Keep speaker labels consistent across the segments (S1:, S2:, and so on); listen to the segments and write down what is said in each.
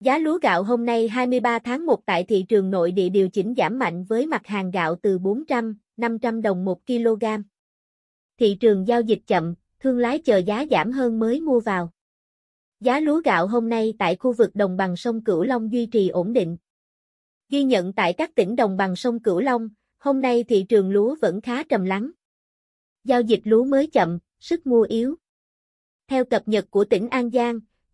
S1: Giá lúa gạo hôm nay 23 tháng 1 tại thị trường nội địa điều chỉnh giảm mạnh với mặt hàng gạo từ 400, 500 đồng 1 kg. Thị trường giao dịch chậm, thương lái chờ giá giảm hơn mới mua vào. Giá lúa gạo hôm nay tại khu vực đồng bằng sông Cửu Long duy trì ổn định. Ghi nhận tại các tỉnh đồng bằng sông Cửu Long, hôm nay thị trường lúa vẫn khá trầm lắng. Giao dịch lúa mới chậm, sức mua yếu. Theo cập nhật của tỉnh An Giang,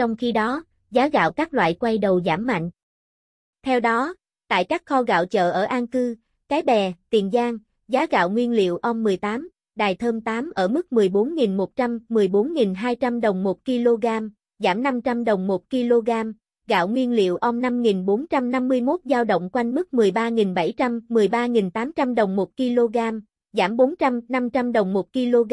S1: trong khi đó, giá gạo các loại quay đầu giảm mạnh. Theo đó, tại các kho gạo chợ ở An Cư, Cái Bè, Tiền Giang, giá gạo nguyên liệu ong 18, đài thơm 8 ở mức 14.100, 14.200 đồng 1 kg, giảm 500 đồng 1 kg, gạo nguyên liệu ong 5.451 dao động quanh mức 13.700, 13.800 đồng 1 kg, giảm 400, 500 đồng 1 kg,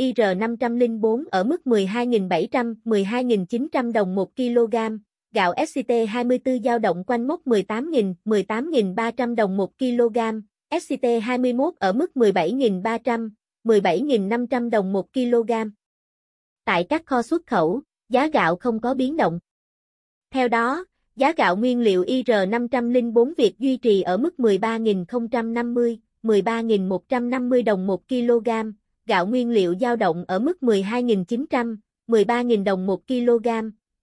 S1: IR504 ở mức 12.700, 12.900 đồng 1 kg, gạo SCT 24 dao động quanh mốc 18.000, 18.300 đồng 1 kg, SCT 21 ở mức 17.300, 17.500 đồng 1 kg. Tại các kho xuất khẩu, giá gạo không có biến động. Theo đó, giá gạo nguyên liệu IR504 Việt duy trì ở mức 13.050, 13.150 đồng 1 kg gạo nguyên liệu dao động ở mức 12.900, 13.000 đồng 1 kg,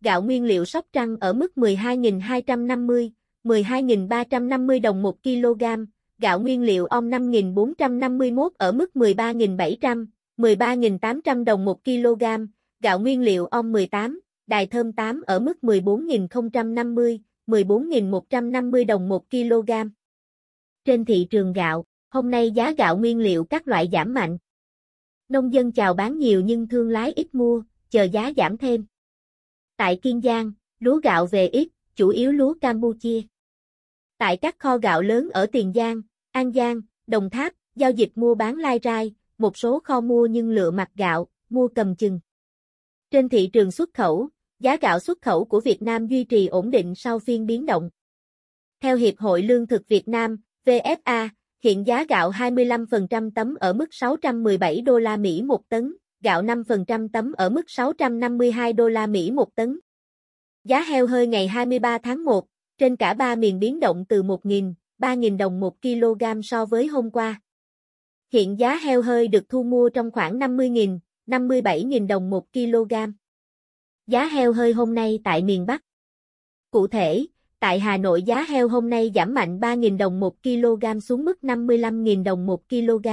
S1: gạo nguyên liệu Sóc Trăng ở mức 12.250, 12.350 đồng 1 kg, gạo nguyên liệu OM 5451 ở mức 13.700, 13.800 đồng 1 kg, gạo nguyên liệu OM 18, đài thơm 8 ở mức 14.050, 14.150 đồng 1 kg. Trên thị trường gạo, hôm nay giá gạo nguyên liệu các loại giảm mạnh. Nông dân chào bán nhiều nhưng thương lái ít mua, chờ giá giảm thêm. Tại Kiên Giang, lúa gạo về ít, chủ yếu lúa Campuchia. Tại các kho gạo lớn ở Tiền Giang, An Giang, Đồng Tháp, giao dịch mua bán lai rai, một số kho mua nhưng lựa mặt gạo, mua cầm chừng. Trên thị trường xuất khẩu, giá gạo xuất khẩu của Việt Nam duy trì ổn định sau phiên biến động. Theo Hiệp hội Lương thực Việt Nam, VFA, Hiện giá gạo 25% tấm ở mức 617 đô la Mỹ một tấn, gạo 5% tấm ở mức 652 đô la Mỹ một tấn. Giá heo hơi ngày 23 tháng 1, trên cả ba miền biến động từ 1.000, 3.000 đồng 1 kg so với hôm qua. Hiện giá heo hơi được thu mua trong khoảng 50.000, 57.000 đồng 1 kg. Giá heo hơi hôm nay tại miền Bắc. Cụ thể, tại Hà Nội giá heo hôm nay giảm mạnh 3.000 đồng 1 kg xuống mức 55.000 đồng 1 kg.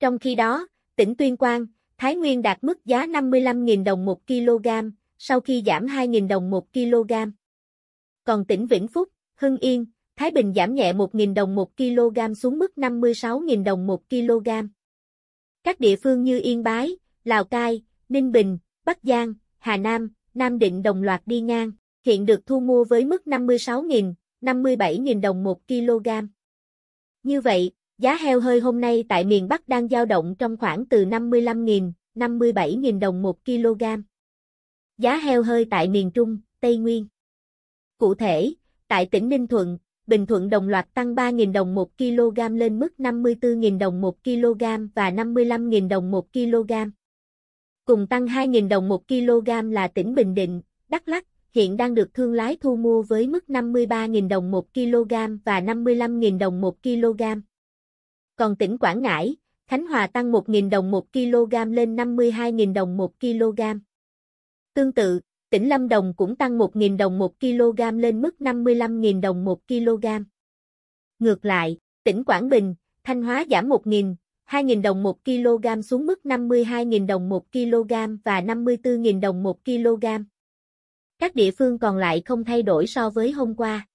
S1: Trong khi đó, tỉnh Tuyên Quang, Thái Nguyên đạt mức giá 55.000 đồng 1 kg, sau khi giảm 2.000 đồng 1 kg. Còn tỉnh Vĩnh Phúc, Hưng Yên, Thái Bình giảm nhẹ 1.000 đồng 1 kg xuống mức 56.000 đồng 1 kg. Các địa phương như Yên Bái, Lào Cai, Ninh Bình, Bắc Giang, Hà Nam, Nam Định đồng loạt đi ngang hiện được thu mua với mức 56.000, 57.000 đồng 1 kg. Như vậy, giá heo hơi hôm nay tại miền Bắc đang dao động trong khoảng từ 55.000, 57.000 đồng 1 kg. Giá heo hơi tại miền Trung, Tây Nguyên. Cụ thể, tại tỉnh Ninh Thuận, Bình Thuận đồng loạt tăng 3.000 đồng 1 kg lên mức 54.000 đồng 1 kg và 55.000 đồng 1 kg. Cùng tăng 2.000 đồng 1 kg là tỉnh Bình Định, Đắk Lắk, hiện đang được thương lái thu mua với mức 53.000 đồng 1 kg và 55.000 đồng 1 kg. Còn tỉnh Quảng Ngãi, Khánh Hòa tăng 1.000 đồng 1 kg lên 52.000 đồng 1 kg. Tương tự, tỉnh Lâm Đồng cũng tăng 1.000 đồng 1 kg lên mức 55.000 đồng 1 kg. Ngược lại, tỉnh Quảng Bình, Thanh Hóa giảm 1.000, 2.000 đồng 1 kg xuống mức 52.000 đồng 1 kg và 54.000 đồng 1 kg. Các địa phương còn lại không thay đổi so với hôm qua.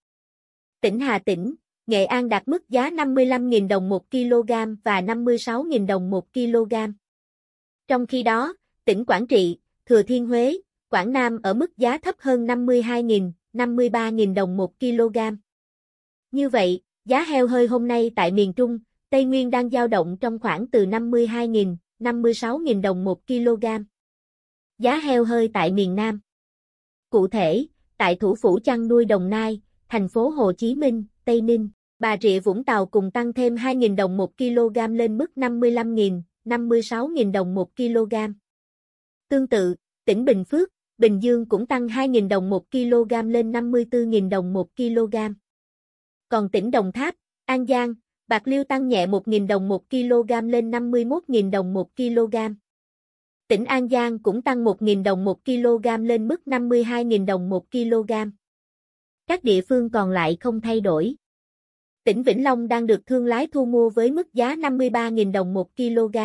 S1: Tỉnh Hà Tĩnh, Nghệ An đạt mức giá 55.000 đồng 1 kg và 56.000 đồng 1 kg. Trong khi đó, tỉnh Quảng Trị, Thừa Thiên Huế, Quảng Nam ở mức giá thấp hơn 52.000, 53.000 đồng 1 kg. Như vậy, giá heo hơi hôm nay tại miền Trung, Tây Nguyên đang dao động trong khoảng từ 52.000, 56.000 đồng 1 kg. Giá heo hơi tại miền Nam Cụ thể, tại thủ phủ chăn nuôi Đồng Nai, thành phố Hồ Chí Minh, Tây Ninh, Bà Rịa Vũng Tàu cùng tăng thêm 2.000 đồng 1 kg lên mức 55.000, 56.000 đồng 1 kg. Tương tự, tỉnh Bình Phước, Bình Dương cũng tăng 2.000 đồng 1 kg lên 54.000 đồng 1 kg. Còn tỉnh Đồng Tháp, An Giang, Bạc Liêu tăng nhẹ 1.000 đồng 1 kg lên 51.000 đồng 1 kg tỉnh An Giang cũng tăng 1.000 đồng 1 kg lên mức 52.000 đồng 1 kg. Các địa phương còn lại không thay đổi. Tỉnh Vĩnh Long đang được thương lái thu mua với mức giá 53.000 đồng 1 kg.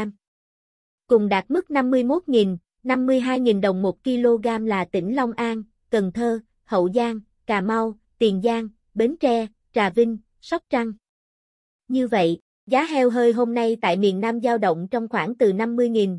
S1: Cùng đạt mức 51.000, 52.000 đồng 1 kg là tỉnh Long An, Cần Thơ, Hậu Giang, Cà Mau, Tiền Giang, Bến Tre, Trà Vinh, Sóc Trăng. Như vậy, giá heo hơi hôm nay tại miền Nam dao động trong khoảng từ 50.000,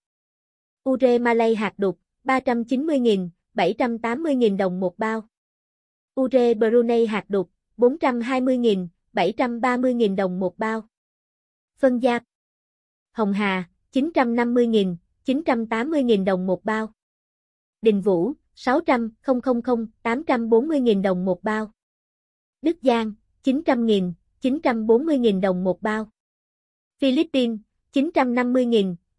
S1: Ure Malay hạt đục, 390.000, 780.000 đồng một bao. Ure Brunei hạt đục, 420.000, 730.000 đồng một bao. Phân giáp Hồng Hà, 950.000, 980.000 đồng một bao. Đình Vũ, 600, 840.000 đồng một bao. Đức Giang, 900.000, 940.000 đồng một bao. Philippines, 950.000,